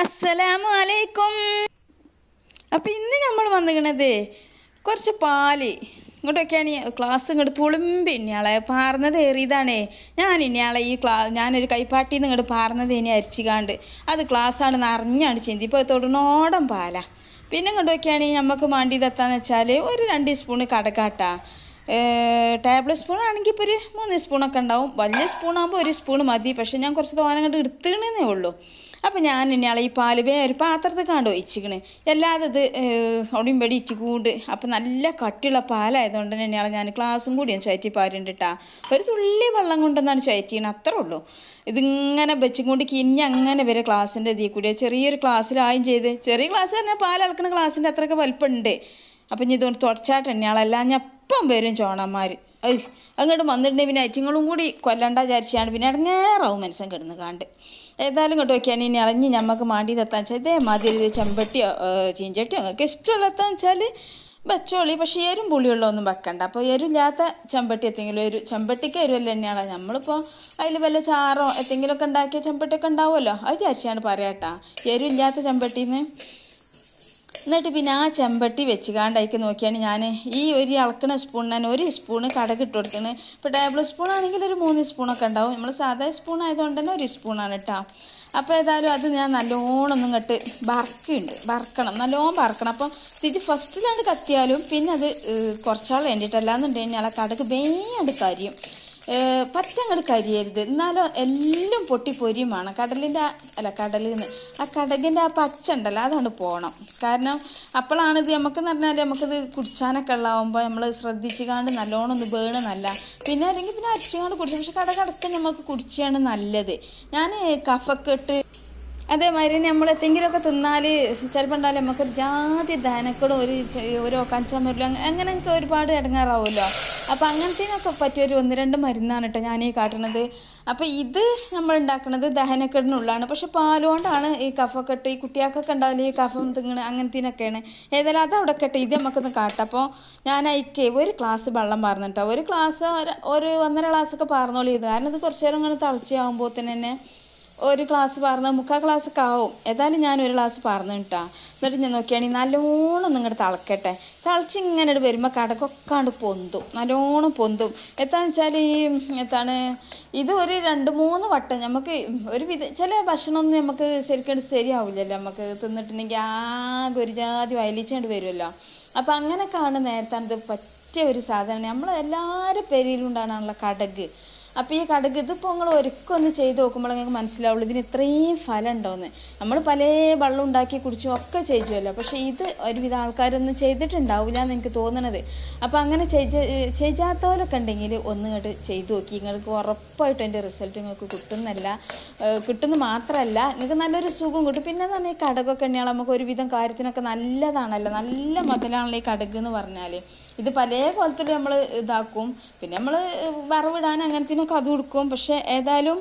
അസ്സലാമു അലൈക്കും അപ്പോൾ ഇന്ന് നമ്മൾ വന്നിരിക്കണത് കുറച്ച് പാല് ഇങ്ങോട്ടൊക്കെയാണ് ക്ലാസ് ഇങ്ങോട്ട് തുളുമ്പി ഇന്നയാളെ പാർന്നത് ഏറിയതാണേ ഞാൻ ഇന്നയാളെ ഈ ക്ലാ ഞാനൊരു കൈപ്പാട്ടിയിൽ നിന്ന് ഇങ്ങോട്ട് പാർന്നത് ഇനി അരിച്ചുകാണ്ട് അത് ക്ലാസ്സാണ് അറിഞ്ഞാണ് ചിന്തി ഇപ്പോൾ ഓടം പാല പിന്നെ ഇങ്ങോട്ടൊക്കെയാണെങ്കിൽ നമുക്ക് മാണ്ടി തത്താന്ന് വെച്ചാൽ ഒരു രണ്ട് സ്പൂൺ കടക്കാട്ട ടേബിൾ സ്പൂൺ ആണെങ്കിൽ ഇപ്പോൾ ഒരു മൂന്ന് സ്പൂണൊക്കെ ഉണ്ടാവും വലിയ സ്പൂണാകുമ്പോൾ ഒരു സ്പൂൺ മതി പക്ഷേ ഞാൻ കുറച്ച് തോനം കണ്ട് എടുത്തിടണേ ഉള്ളൂ അപ്പോൾ ഞാൻ ഇനി ഈ പാല് ഒരു പാത്രത്തിൽ കണ്ടു ഒഴിച്ചിക്കണ് അല്ലാതെ ഇത് ഒടിയും പടി ഇച്ചിക്കൂണ്ട് അപ്പോൾ നല്ല കട്ടിയുള്ള പാലായതുകൊണ്ട് തന്നെയാണ് ഞാൻ ഗ്ലാസും കൂടി ചുയറ്റി പാരുണ്ട് കേട്ടാ ഒരു തുള്ളി വെള്ളം കൊണ്ടെന്നാണ് ചുയറ്റിയത് അത്രേ ഉള്ളൂ ഇതിങ്ങനെ വെച്ചുകൊണ്ട് കിഞ്ഞ് അങ്ങനെ വരെ ക്ലാസ്സിൻ്റെ ഇതിൽ കൂടിയാണ് ചെറിയൊരു ക്ലാസ്സിലായും ചെയ്ത് ചെറിയ ഗ്ലാസ് പറഞ്ഞാൽ പാലളക്കുന്ന ക്ലാസ്സിൻ്റെ അത്രയൊക്കെ വലിപ്പമുണ്ട് അപ്പം ഇനി ഇതുകൊണ്ട് തുടച്ചാട്ടെണ്ണയാളല്ല ഞാൻ അപ്പം വരും ചോണന്മാർ അങ്ങോട്ട് വന്നിട്ടുണ്ടെങ്കിൽ പിന്നെ അയറ്റിങ്ങളും കൂടി കൊല്ലണ്ട വിചാരിച്ചാണ് പിന്നെ ഇടങ്ങേറാവും മനസ്സം കിടന്ന് കാണ്ട് ഏതായാലും ഇങ്ങോട്ട് നോക്കിയാണ് ഇനി ഇളഞ്ഞ് ഞമ്മക്ക് മാണ്ടി തത്താൻ വെച്ചാൽ ഇതേമാതിരി ഒരു ചെമ്പട്ടിയോ ചീഞ്ചട്ടിയോ നിങ്ങൾക്ക് ഇഷ്ടമുള്ള എത്താന്ന് വെച്ചാൽ വെച്ചോളി പക്ഷേ എരും പുളിയുള്ള ഒന്നും വെക്കണ്ട അപ്പോൾ ഇല്ലാത്ത ചെമ്പട്ടി എത്തെങ്കിലും ഒരു ചെമ്പട്ടിക്ക് എരുവല്ല തന്നെയാണോ നമ്മളിപ്പോൾ അതിൽ വല്ല ചാറോ എന്തെങ്കിലുമൊക്കെ ഉണ്ടാക്കിയ ചെമ്പട്ടിയൊക്കെ ഉണ്ടാവുമല്ലോ അത് വിചാരിച്ചാണ് പറയാട്ടാ എരില്ലാത്ത ചെമ്പട്ടിന്ന് എന്നിട്ട് പിന്നെ ആ ചെമ്പട്ടി വെച്ച് നോക്കിയാണ് ഞാൻ ഈ ഒരു ഇളക്കണ സ്പൂണിന് ഞാൻ ഒരു സ്പൂണ് കടക്ക് ഇട്ട് കൊടുക്കണ് ഇപ്പോൾ ടേബിൾ സ്പൂൺ ആണെങ്കിൽ ഒരു മൂന്ന് സ്പൂണൊക്കെ ഉണ്ടാവും നമ്മൾ സാധാ സ്പൂൺ ആയതുകൊണ്ട് തന്നെ ഒരു സ്പൂണാണ് കേട്ടോ അപ്പോൾ ഏതായാലും അത് ഞാൻ നല്ലോണം ഒന്നും കട്ട് വറക്കുന്നുണ്ട് വറക്കണം നല്ലോണം വറക്കണം അപ്പം തിരിച്ച് ഫസ്റ്റിലാണ്ട് കത്തിയാലും പിന്നെ അത് കുറച്ചാൾ വേണ്ടിയിട്ടല്ലാന്നുണ്ടെങ്കിൽ ആ കടക്ക് വേണ്ട കാര്യം പറ്റങ്ങൾ കരിയരുത് എന്നാലും എല്ലാം പൊട്ടിപ്പൊരിയുമാണ് കടലിൻ്റെ അല്ല കടലിൽ നിന്ന് ആ കടകിൻ്റെ ആ പച്ച ഉണ്ടല്ലോ അതാണ് പോകണം കാരണം അപ്പോഴാണിത് നമുക്കെന്ന് പറഞ്ഞാൽ നമുക്കിത് കുടിച്ചാനൊക്കെ ഉള്ളാവുമ്പോൾ നമ്മൾ ശ്രദ്ധിച്ചു കാണ്ട് നല്ലോണം ഒന്ന് വേണമെന്നല്ല പിന്നെ അല്ലെങ്കിൽ പിന്നെ അരിച്ചു കാണ്ട് കുടിച്ചു പക്ഷെ കടകടക്കം നമുക്ക് കുടിച്ചാണ് നല്ലത് ഞാൻ കഫക്കെട്ട് അതേമാതിരി നമ്മൾ എന്തെങ്കിലുമൊക്കെ തിന്നാൽ ചിലപ്പോൾ ഉണ്ടാവില്ല നമുക്ക് ജാതി ധാനക്കളും ഒരു ഒരു ഒക്കാൻചാൻ അങ്ങനെ അങ്ങനെയൊക്കെ ഒരുപാട് ഇടങ്ങാറാവുമല്ലോ അപ്പോൾ അങ്ങനത്തേനൊക്കെ ഒരു ഒന്ന് രണ്ട് മരുന്നാണ് കേട്ടോ ഞാൻ ഈ കാട്ടുന്നത് അപ്പോൾ ഇത് നമ്മൾ ഉണ്ടാക്കുന്നത് ദഹനക്കെടിനുള്ളതാണ് പക്ഷെ പാലുകൊണ്ടാണ് ഈ കഫൊക്കെ ഇട്ട് ഈ കുട്ടികൾക്കൊക്കെ ഉണ്ടാവില്ല ഈ കഫം തിങ്ങണ അങ്ങനത്തേനൊക്കെയാണ് ഏതായാലും അത് അവിടെ ഇത് നമുക്കൊന്ന് കാട്ടാം അപ്പോൾ ഞാൻ അയക്കേ ഒരു ക്ലാസ് വെള്ളം പാർന്നിട്ടോ ഒരു ക്ലാസ് ഒരു ഒന്നര ക്ലാസ്സൊക്കെ പാർന്നോളി ഇത് കാരണം ഇത് കുറച്ച് നേരം ഇങ്ങനെ തിളച്ചാകുമ്പോൾ തന്നെ ഒരു ക്ലാസ് പറഞ്ഞ മുക്കാൽ ക്ലാസ് ഒക്കെ ആവും ഏതായാലും ഞാൻ ഒരു ക്ലാസ് പറഞ്ഞു കിട്ടാ എന്നിട്ട് ഞാൻ നോക്കിയാണെങ്കിൽ നല്ലോണം നിങ്ങളുടെ തിളക്കട്ടെ തിളച്ച് ഇങ്ങനെ വരുമ്പോൾ കടക്കൊക്കാണ്ട് പൊന്തും നല്ലോണം പൊന്തും എന്താണെന്ന് വെച്ചാൽ ഈ എന്താണ് ഇത് ഒരു രണ്ട് മൂന്ന് വട്ടം നമുക്ക് ഒരു വിധ ചില ഭക്ഷണമൊന്നും നമുക്ക് ശരിക്കും ശരിയാവില്ലല്ലോ നമുക്ക് തിന്നിട്ടുണ്ടെങ്കിൽ ആകെ ഒരു ജാതി വയലിച്ചുകൊണ്ട് വരുമല്ലോ അപ്പം അങ്ങനെയൊക്കെയാണ് നേരത്തെ പറ്റിയ ഒരു സാധനം നമ്മൾ എല്ലാവരും പേരിലുണ്ടാകാനുള്ള കടക് അപ്പോൾ ഈ കടുക് ഇതിപ്പോൾ നിങ്ങൾ ഒരുക്കൊന്ന് ചെയ്ത് നോക്കുമ്പോൾ നിങ്ങൾക്ക് മനസ്സിലാവുള്ളൂ ഇതിന് ഇത്രയും ഫലം ഉണ്ടോയെന്ന് നമ്മൾ പല വെള്ളം ഉണ്ടാക്കി കുടിച്ചും ഒക്കെ ചെയ്യുമല്ലോ പക്ഷേ ഇത് ഒരുവിധ ആൾക്കാരൊന്നും ചെയ്തിട്ടുണ്ടാവില്ല എന്ന് എനിക്ക് തോന്നണത് അപ്പോൾ അങ്ങനെ ചെയ്ത് ചെയ്യാത്തവരൊക്കെ ഉണ്ടെങ്കിൽ ഒന്ന് ഇങ്ങോട്ട് ചെയ്ത് നോക്കി നിങ്ങൾക്ക് ഉറപ്പായിട്ടും എൻ്റെ റിസൾട്ട് നിങ്ങൾക്ക് കിട്ടുന്നല്ല കിട്ടുന്ന മാത്രമല്ല നിങ്ങൾക്ക് നല്ലൊരു സുഖം കിട്ടും പിന്നെ എന്ന് പറഞ്ഞാൽ ഈ കടകൊക്കെ ഉണ്ടെങ്കിൽ നമുക്ക് ഒരുവിധം കാര്യത്തിനൊക്കെ നല്ലതാണല്ലോ നല്ല മുതലാണല്ലോ ഈ കടക് എന്ന് പറഞ്ഞാൽ ഇത് പല കോലത്തിൽ നമ്മൾ ഇതാക്കും പിന്നെ നമ്മൾ വറവിടാൻ അങ്ങനത്തെ നമുക്ക് അത് കൊടുക്കും പക്ഷേ ഏതായാലും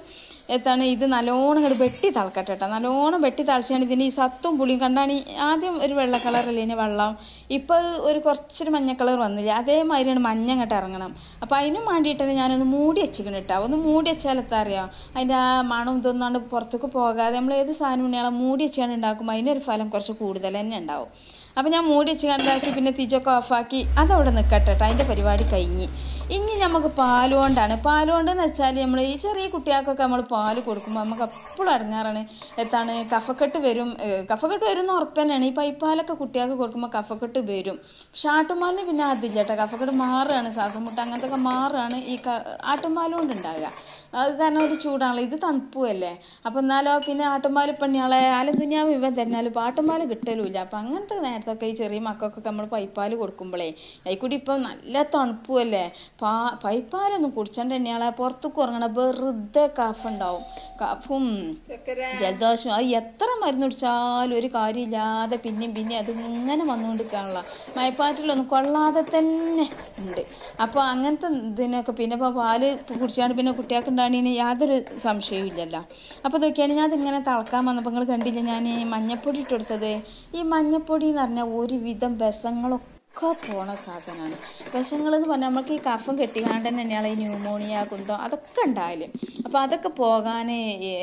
എത്താണ് ഇത് നല്ലോണം ഇങ്ങോട്ട് വെട്ടി തളക്കട്ടെ കേട്ടോ നല്ലോണം വെട്ടി തളച്ചാണ് ഇതിന് ഈ സത്തും പുളിയും കണ്ടാണ് ആദ്യം ഒരു വെള്ള കളറല്ലേ ഇനി വെള്ളം ഇപ്പോൾ ഒരു കുറച്ചൊരു മഞ്ഞ കളർ വന്നില്ല അതേമാതിരിയാണ് മഞ്ഞ അങ്ങോട്ട് ഇറങ്ങണം അപ്പോൾ അതിനും വേണ്ടിയിട്ടാണ് ഞാനൊന്ന് മൂടി വെച്ചിക്കണം കേട്ടോ ഒന്ന് മൂടി വെച്ചാൽ എത്താ അറിയാം അതിൻ്റെ ആ മണം ഇതൊന്നാണ്ട് പുറത്തേക്ക് പോകാതെ നമ്മൾ ഏത് സാധനം ഉണ്ടെങ്കിലും മൂടി വെച്ചാണ് ഉണ്ടാക്കുമ്പോൾ അതിനൊരു ഫലം കുറച്ച് കൂടുതൽ തന്നെ ഉണ്ടാവും അപ്പോൾ ഞാൻ മൂടി വെച്ച് കണ്ടാക്കി പിന്നെ തിജൊക്കെ ഓഫാക്കി അതവിടെ നിൽക്കട്ടെ കേട്ടോ അതിൻ്റെ പരിപാടി കഴിഞ്ഞ് ഇനി നമുക്ക് പാലുകൊണ്ടാണ് പാലുകൊണ്ടെന്ന് വെച്ചാൽ നമ്മൾ ഈ ചെറിയ കുട്ടികൾക്കൊക്കെ നമ്മൾ പാൽ കൊടുക്കുമ്പോൾ നമുക്ക് എപ്പോഴും അടങ്ങാറാണ് എത്താണ് കഫക്കെട്ട് വരും കഫക്കെട്ട് വരും എന്ന് ഉറപ്പ് തന്നെയാണ് ഈ പൈപ്പാലൊക്കെ കുട്ടികൾക്ക് കൊടുക്കുമ്പോൾ കഫക്കെട്ട് വരും പക്ഷെ ആട്ടുമാലിന് പിന്നെ അതില്ല കേട്ടോ കഫക്കെട്ട് മാറുകയാണ് ശ്വാസം മുട്ട അങ്ങനത്തെ ഒക്കെ മാറുകയാണ് ഈ ആട്ടുമാലുകൊണ്ട് ഉണ്ടാകുക അത് കാരണം ഒരു ചൂടാണല്ലോ ഇത് തണുപ്പുമല്ലേ അപ്പം എന്നാലോ പിന്നെ ആട്ടുമ്പാല് പണിയാളെ ആലും തുഞ്ഞാവ് ഇവൻ തരുന്നാലും ആട്ടുമ്പാല് കിട്ടലുമില്ല അപ്പം അങ്ങനത്തെ നേരത്തൊക്കെ ഈ ചെറിയ മക്കൾക്കൊക്കെ നമ്മൾ പൈപ്പാൽ കൊടുക്കുമ്പോഴേ അതിക്കൂടി ഇപ്പം നല്ല തണുപ്പുമല്ലേ പാ പൈപ്പാലൊന്നും കുടിച്ചാണ്ട് തന്നെയാളെ പുറത്തേക്ക് ഉറങ്ങണ വെറുതെ കഫ് ഉണ്ടാവും കഫും ജലദോഷവും അത് എത്ര മരുന്ന് കുടിച്ചാലും ഒരു കാര്യമില്ലാതെ പിന്നെയും പിന്നെ അത് ഇങ്ങനെ വന്നുകൊണ്ടിരിക്കാനുള്ള മയപ്പാറ്റിലൊന്നും കൊള്ളാതെ തന്നെ ഉണ്ട് അപ്പോൾ അങ്ങനത്തെ ഇതിനൊക്കെ പിന്നെ ഇപ്പോൾ പാല് കുടിച്ചാണ്ട് പിന്നെ കുട്ടികൾക്ക് കൊണ്ടാണ് ഇനി യാതൊരു സംശയവും ഇല്ലല്ലോ അപ്പോൾ ഇതൊക്കെയാണ് ഞാൻ ഇങ്ങനെ തിളക്കാൻ വന്നപ്പോൾ നിങ്ങൾ കണ്ടില്ല ഞാൻ മഞ്ഞപ്പൊടി ഇട്ടെടുത്തത് ഈ മഞ്ഞപ്പൊടി എന്ന് പറഞ്ഞാൽ ഒരുവിധം ബസങ്ങളൊക്കെ പോണ സാധനമാണ് വിഷങ്ങൾ എന്ന് പറഞ്ഞാൽ നമുക്ക് ഈ കഫം കെട്ടിക്കാണ്ട് തന്നെയാണ് ഈ ന്യൂമോണിയ കുന്തം അതൊക്കെ ഉണ്ടായാലും അപ്പോൾ അതൊക്കെ പോകാനേ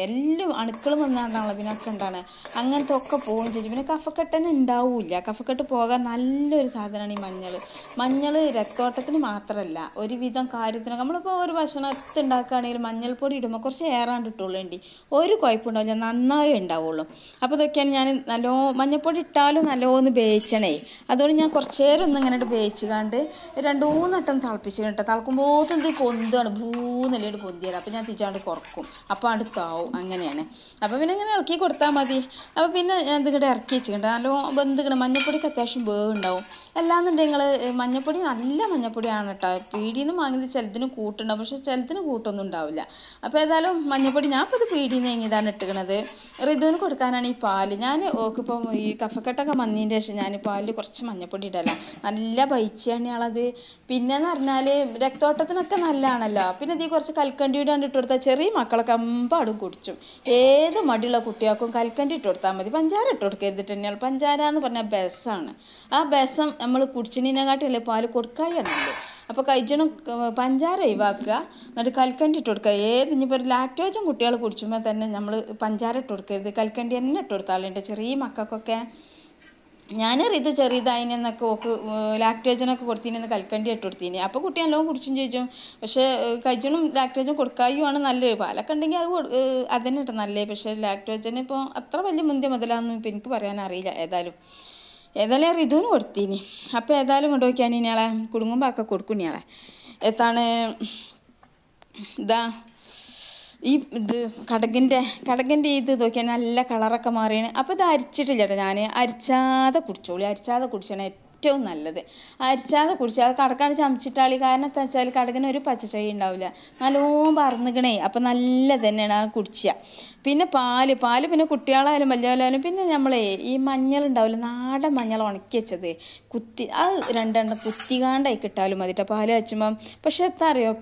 എല്ലാം അണുക്കൾ വന്നാണ്ടാണല്ലോ ഒക്കെ ഉണ്ടാണ് അങ്ങനത്തെ ഒക്കെ പോകും ചെയ്യും പിന്നെ കഫക്കെട്ടന്നെ ഉണ്ടാവില്ല കഫക്കെട്ട് പോകാൻ നല്ലൊരു സാധനമാണ് ഈ മഞ്ഞൾ മഞ്ഞൾ രക്തോട്ടത്തിന് മാത്രമല്ല ഒരുവിധം കാര്യത്തിന് നമ്മളിപ്പോൾ ഒരു ഭക്ഷണത്ത് ഉണ്ടാക്കുകയാണെങ്കിൽ മഞ്ഞൾപ്പൊടി ഇടുമ്പോൾ കുറച്ച് ഏറാണ്ട് ഇട്ടുള്ളേണ്ടി ഒരു കുഴപ്പമുണ്ടാവില്ല നന്നായി ഉണ്ടാവുള്ളൂ അപ്പോൾ ഇതൊക്കെയാണ് ഞാൻ നല്ലോ മഞ്ഞൾപ്പൊടി ഇട്ടാലും നല്ലോന്ന് വേവിച്ചണേ അതുകൊണ്ട് ഞാൻ കുറച്ച് നേരം ഒന്ന് ഇങ്ങനെ വേവിച്ച് കണ്ട് രണ്ട് മൂന്ന് വട്ടം തിളപ്പിച്ച് കേട്ടോ തിളക്കുമ്പോൾ ഭൂ ഭൂന്നല്ലേട്ട് പൊന്തിയാലും അപ്പോൾ ഞാൻ തിരിച്ചാണ്ട് അത് കുറക്കും അപ്പോൾ അടുത്താവും അങ്ങനെയാണ് അപ്പോൾ പിന്നെ അങ്ങനെ ഇളക്കി കൊടുത്താൽ മതി അപ്പോൾ പിന്നെ ഇതിങ്ങടെ ഇറക്കി വെച്ചിട്ടുണ്ട് നല്ല ബന്ധുക്കണ് മഞ്ഞപ്പൊടിക്ക് അത്യാവശ്യം വേവുണ്ടാവും അല്ലാന്നുണ്ടെങ്കിൽ മഞ്ഞപ്പൊടി നല്ല മഞ്ഞപ്പൊടിയാണ് കേട്ടോ പീടിയിൽ നിന്ന് വാങ്ങുന്നത് ചിലതിന് കൂട്ടുണ്ടാവും പക്ഷേ ചിലതിന് കൂട്ടൊന്നും ഉണ്ടാവില്ല അപ്പോൾ ഏതായാലും മഞ്ഞപ്പൊടി ഞാൻ ഇപ്പോൾ ഇത് പീടിയിൽ നിന്ന് എങ്ങനെയാണ് ഇട്ടുകണത് ഋതുവിന് കൊടുക്കാനാണ് ഈ പാല് ഞാൻ ഓക്കിപ്പം ഈ കഫക്കെട്ടൊക്കെ മന്നിൻ്റെ ശേഷം ഞാൻ പാലിൽ കുറച്ച് മഞ്ഞപ്പൊടി ഇടല നല്ല പിന്നെ എന്ന് പറഞ്ഞാൽ രക്തോട്ടത്തിനൊക്കെ നല്ലതാണല്ലോ പിന്നെ ഇതിൽ കുറച്ച് കൽക്കണ്ടിയുടെ കണ്ടിട്ട് കൊടുത്താൽ ചെറിയ മക്കളൊക്കെ അമ്പാടും കുടിച്ചും ഏത് മടിയുള്ള കുട്ടികൾക്കും കൽക്കണ്ടി ഇട്ട് കൊടുത്താൽ മതി പഞ്ചാര ഇട്ട് കൊടുക്കരുത് തന്നെയാണ് പഞ്ചാര എന്ന് പറഞ്ഞാൽ ബസ്സാണ് ആ ബസ്സം നമ്മൾ കുടിച്ചിനെക്കാട്ടില്ല പാല് കൊടുക്കാന്നുള്ളൂ അപ്പോൾ കഴിച്ചണം പഞ്ചാര ഒഴിവാക്കുക എന്നിട്ട് കൽക്കണ്ടി ഇട്ട് കൊടുക്കുക ഏത് ഇനിയിപ്പോൾ ഒരു ലാക്ടോജൻ കുട്ടികൾ കുടിച്ചുമ്പോൾ തന്നെ നമ്മൾ പഞ്ചാര ഇട്ട് കൊടുക്കരുത് കൽക്കണ്ടി തന്നെ ഇട്ട് കൊടുത്താളുണ്ട് ചെറിയ മക്കൾക്കൊക്കെ ഞാൻ റിത് ചെറിയതായിനെന്നൊക്കെ ഓക്ക് ലാക്ടോജനൊക്കെ കൊടുത്തിനെന്ന് കൽക്കണ്ടി ഇട്ട് കൊടുത്തിനെ അപ്പോൾ കുട്ടി നല്ലോണം കുടിച്ചും ചോദിച്ചു പക്ഷേ കഴിച്ചണും ലാക്ടോജൻ കൊടുക്കായുമാണ് നല്ലത് പാലൊക്കെ ഉണ്ടെങ്കിൽ അത് അതന്നെ കേട്ടോ നല്ലത് പക്ഷേ ലാക്ടോജൻ ഇപ്പോൾ അത്ര വലിയ മുന്തി മുതലാണെന്ന് ഇപ്പം എനിക്ക് പറയാനറിയില്ല ഏതായാലും ഏതായാലും റിതുവിന് കൊടുത്തിനി അപ്പോൾ ഏതായാലും കൊണ്ടുപോയിക്കാൻ ഇനിയാളെ കുടുങ്ങുമ്പോൾ ഒക്കെ കൊടുക്കും ഇനിയാളെ എത്താണ് ഇതാ ഈ ഇത് കടകിൻ്റെ കടകിൻ്റെ ഇത് നോക്കിയാൽ നല്ല കളറൊക്കെ മാറിയാണ് അപ്പോൾ ഇത് അരിച്ചിട്ടില്ല ഞാൻ അരിച്ചാതെ കുടിച്ചോളി അരിച്ചാതെ കുടിച്ചാണ് ഏറ്റവും നല്ലത് അരിച്ചാതെ കുടിച്ചാൽ കടക്കാണ് ചമച്ചിട്ടാളി കാരണം എന്താ വെച്ചാൽ കടകിന് ഒരു പച്ചച്ചായ ഉണ്ടാവില്ല നല്ലോണം പറന്നുകണേ അപ്പോൾ നല്ല തന്നെയാണ് ആ കുടിക്കുക പിന്നെ പാല് പാല് പിന്നെ കുട്ടികളായാലും വലിയവരായാലും പിന്നെ നമ്മളെ ഈ മഞ്ഞളുണ്ടാവില്ല നാടൻ മഞ്ഞൾ ഉണക്കി വെച്ചത് കുത്തി അത് രണ്ടെണ്ണം കുത്തികാണ്ടായി കിട്ടാലും മതിട്ടോ പാല് കാച്ചുമ്പം പക്ഷെ എത്താ അറിയോ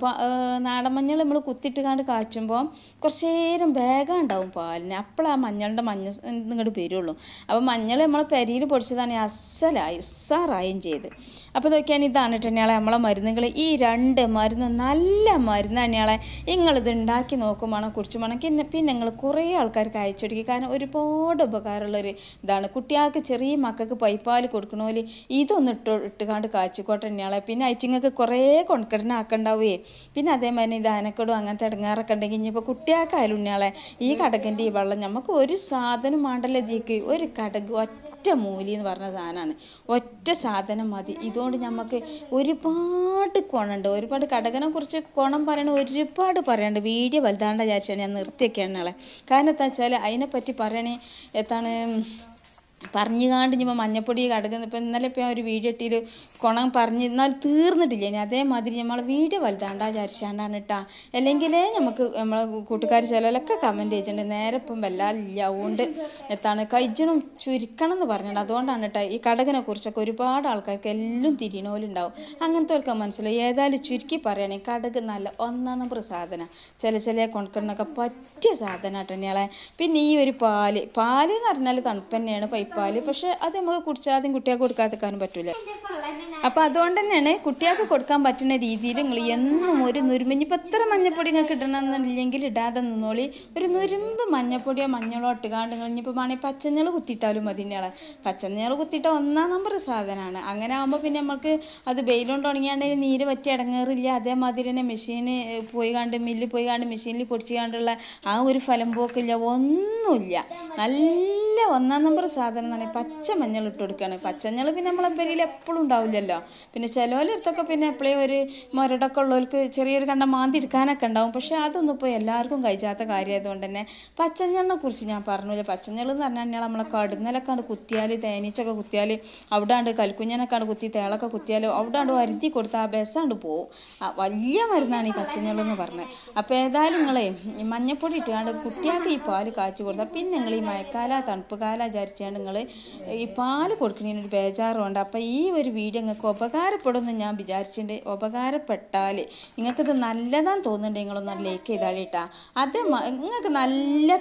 നാടൻ മഞ്ഞൾ നമ്മൾ കുത്തിയിട്ടുകാണ്ട് കാച്ചുമ്പോൾ കുറച്ച് നേരം വേഗം ഉണ്ടാവും പാലിന് അപ്പോഴാ ആ മഞ്ഞളുടെ മഞ്ഞ ഇങ്ങോട്ട് വരുള്ളൂ അപ്പോൾ മഞ്ഞൾ നമ്മൾ പെരയിൽ പൊടിച്ചതാണെങ്കിൽ അസലായി ഉസാറായും ചെയ്ത് അപ്പോൾ ഇതൊക്കെയാണ് ഇതാണ് കേട്ടോ നമ്മളെ മരുന്നുകൾ ഈ രണ്ട് മരുന്ന് നല്ല മരുന്ന് തന്നെയാളെ നിങ്ങളിത് ഉണ്ടാക്കി നോക്കുമ്പോൾ കുറിച്ച് വേണം പിന്നെ പിന്നെ നിങ്ങൾ കുറേ ആൾക്കാർക്ക് അയച്ചു കൊടുക്കും കാരണം ഒരുപാട് ഉപകാരമുള്ളൊരു ഇതാണ് കുട്ടികൾക്ക് ചെറിയ മക്കൾക്ക് പൈപ്പാൽ കൊടുക്കണമെങ്കിൽ ഇതൊന്ന് ഇട്ട് ഇട്ടുകൊണ്ട് കാച്ചിക്കോട്ടെ തന്നെയാളെ പിന്നെ അയച്ചിങ്ങൾക്ക് കുറേ കൊണക്കടനാക്കുണ്ടാവുകയെ പിന്നെ അതേമാതിരി ഇത് ആനക്കടും അങ്ങനത്തെ ഇടങ്ങാറൊക്കെ ഉണ്ടെങ്കിൽ ഇനിയിപ്പോൾ കുട്ടികൾക്കായാലും ഉണ്ണിയാളെ ഈ കടകിൻ്റെ ഈ വെള്ളം നമുക്ക് ഒരു സാധനം വേണ്ടല്ലോ ഇതിക്ക് ഒരു കടക് ഒറ്റ മൂലി എന്ന് പറഞ്ഞ സാധനമാണ് ഒറ്റ സാധനം മതി ഇതുകൊണ്ട് അതുകൊണ്ട് നമുക്ക് ഒരുപാട് കോണുണ്ട് ഒരുപാട് കടകനെ കുറിച്ച് കോണം പറയണ ഒരുപാട് പറയണ്ട് വീഡിയോ വലുതാണ്ട് വിചാരിച്ചാണ് ഞാൻ നിർത്തിയൊക്കെയാണ് ആളെ കാരണം എന്താ വെച്ചാൽ അതിനെപ്പറ്റി പറയണേ എത്താണ് കാണ്ട് ഞാൻ മഞ്ഞപ്പൊടി കടകുന്ന ഇപ്പം ഇന്നലെ ഇപ്പം ഒരു വീഡിയോ ഇട്ടിൽ കുണം പറഞ്ഞ് എന്നാൽ തീർന്നിട്ടില്ല ഇനി അതേമാതിരി നമ്മളെ വീഡിയോ വലുതാണ്ടാ വിചാരിച്ചാണ്ടാണ് കേട്ടോ അല്ലെങ്കിൽ നമുക്ക് നമ്മളെ കൂട്ടുകാർ ചിലരൊക്കെ കമൻറ്റ് ചെയ്തിട്ടുണ്ട് നേരെ ഇപ്പം വല്ലാതില്ല അതുകൊണ്ട് എത്താണ് കൈജണം ചുരുക്കണം എന്ന് പറഞ്ഞിട്ടുണ്ട് അതുകൊണ്ടാണ് കേട്ടോ ഈ കടകിനെ കുറിച്ചൊക്കെ ഒരുപാട് ആൾക്കാർക്ക് എല്ലാം തിരിയണോലുണ്ടാവും അങ്ങനത്തെവർക്ക് മനസ്സിലായി ഏതായാലും ചുരുക്കി പറയുകയാണെങ്കിൽ കടക് നല്ല ഒന്നാം നമ്പർ സാധനം ചില ചില കൊണക്കണ്ണൊക്കെ പറ്റിയ സാധനം കേട്ടോ പിന്നെ ഈ ഒരു പാല് പാല് എന്ന് പറഞ്ഞാൽ തണുപ്പ് തന്നെയാണ് പൈപ്പ് പാല് പക്ഷെ അത് നമുക്ക് കുടിച്ചാദ്യം കുട്ടികൾക്ക് കൊടുക്കാതിരിക്കാനും പറ്റൂല അപ്പൊ അതുകൊണ്ട് തന്നെയാണ് കുട്ടികൾക്ക് കൊടുക്കാൻ പറ്റുന്ന രീതിയിൽ നിങ്ങൾ എന്നും ഒരു നുരുമ്പ് എത്ര മഞ്ഞപ്പൊടി നിങ്ങൾക്ക് ഇടണമെന്നില്ലെങ്കിൽ ഇടാതെ നിന്നോളി ഒരു നുരുമ്പ് മഞ്ഞപ്പൊടിയോ മഞ്ഞളോ ഇട്ടുകാണ്ട് നിങ്ങൾ ഇനിയിപ്പോൾ വേണമെങ്കിൽ പച്ചഞ്ഞൾ കുത്തിയിട്ടാലും മതിനാളെ പച്ചഞ്ഞൾ കുത്തിയിട്ട ഒന്നാം നമ്പർ സാധനമാണ് അങ്ങനെ ആകുമ്പോൾ പിന്നെ നമുക്ക് അത് വെയിലുകൊണ്ട് ഉണങ്ങിയാണ്ട് നീര് പറ്റി ഇടങ്ങേറില്ല അതേമാതിരി തന്നെ മെഷീന് പോയി കണ്ട് മില്ലിൽ പോയി കണ്ട് മെഷീനിൽ പൊടിച്ചു കണ്ടുള്ള ആ ഒരു ഫലം പോക്കില്ല ഒന്നുമില്ല നല്ല ഒന്നാം നമ്പർ സാധനം സാധനം എന്ന് പറഞ്ഞാൽ പച്ചമഞ്ഞൾ ഇട്ട് കൊടുക്കുകയാണ് പച്ചമഞ്ഞൾ പിന്നെ നമ്മളെ പേരിൽ എപ്പോഴും ഉണ്ടാവില്ലല്ലോ പിന്നെ ചിലവരടുത്തൊക്കെ പിന്നെ എപ്പോഴും ഒരു മുരടൊക്കെ ഉള്ളവർക്ക് ചെറിയൊരു കണ്ട മാന്തി എടുക്കാനൊക്കെ ഉണ്ടാവും പക്ഷേ അതൊന്നും ഇപ്പോൾ എല്ലാവർക്കും കഴിച്ചാത്ത കാര്യമായതുകൊണ്ട് തന്നെ പച്ചഞ്ഞളിനെ കുറിച്ച് ഞാൻ പറഞ്ഞില്ല പച്ചഞ്ഞൾ എന്ന് പറഞ്ഞു കഴിഞ്ഞാൽ നമ്മളെ കടുന്നലൊക്കെ ആണ് കുത്തിയാൽ തേനീച്ചൊക്കെ കുത്തിയാൽ അവിടാണ്ട് കൽക്കുഞ്ഞനൊക്കെ ആണ് കുത്തി തേളൊക്കെ കുത്തിയാൽ അവിടാണ്ട് വരുത്തി കൊടുത്താൽ ആ ബസ്സാണ്ട് പോവും വലിയ മരുന്നാണ് ഈ പച്ചഞ്ഞൾ എന്ന് പറഞ്ഞത് അപ്പോൾ ഏതായാലും നിങ്ങളെ മഞ്ഞപ്പൊടി ഇട്ടുകൊണ്ട് കുട്ടികൾക്ക് ഈ പാല് കാച്ചു കൊടുത്താൽ പിന്നെ നിങ്ങൾ ഈ മഴക്കാല തണുപ്പ് കാല വിചാരിച്ചുകൊണ്ട് നിങ്ങൾ ഈ പാൽ കൊടുക്കുന്നതിനൊരു ബേജാറുണ്ട് അപ്പം ഈ ഒരു വീഡിയോ നിങ്ങൾക്ക് ഉപകാരപ്പെടുമെന്ന് ഞാൻ വിചാരിച്ചിട്ടുണ്ട് ഉപകാരപ്പെട്ടാൽ നിങ്ങൾക്കിത് നല്ലതാന്ന് തോന്നുന്നുണ്ട് നിങ്ങളൊന്ന് ലൈക്ക് ചെയ്താൽ കേട്ടാ അത് നിങ്ങൾക്ക് നല്ല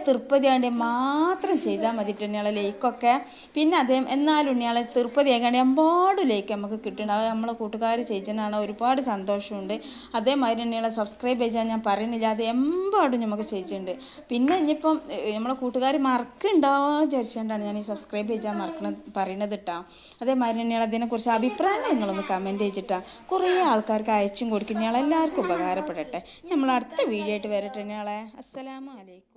ആണ് മാത്രം ചെയ്താൽ മതി ഉണ്ണിയാളെ ലൈക്കൊക്കെ പിന്നെ അതേ എന്നാലും തൃപ്തി തൃപ്തിയാകാണ്ട് ഒരുപാട് ലൈക്ക് നമുക്ക് കിട്ടുന്നുണ്ട് അത് നമ്മളെ കൂട്ടുകാർ ചെയ്തതിനാണ് ഒരുപാട് സന്തോഷമുണ്ട് അതേമാതിരി തന്നെയുള്ള സബ്സ്ക്രൈബ് ചെയ്യാൻ ഞാൻ പറയുന്നില്ല അത് എമ്പാടും നമുക്ക് ചെയ്തിട്ടുണ്ട് പിന്നെ ഇനിയിപ്പം നമ്മളെ കൂട്ടുകാർ മറക്കുണ്ടാവോ വിചാരിച്ചുകൊണ്ടാണ് ഞാൻ ഈ സബ്സ്ക്രൈബ് സബ്സ്ക്രൈബ് ചെയ്യാൻ മറക്കണ പറയണത് കേട്ടോ അതേമാതിരി തന്നെയാണ് അതിനെക്കുറിച്ച് അഭിപ്രായങ്ങൾ നിങ്ങളൊന്ന് കമൻറ്റ് ചെയ്തിട്ടാ കുറേ ആൾക്കാർക്ക് അയച്ചും കൊടുക്കും ഞങ്ങളെല്ലാവർക്കും ഉപകാരപ്പെടട്ടെ നമ്മൾ അടുത്ത വീഡിയോ ആയിട്ട് വരട്ടെ ഞങ്ങളെ അസ്സലാമലൈക്കും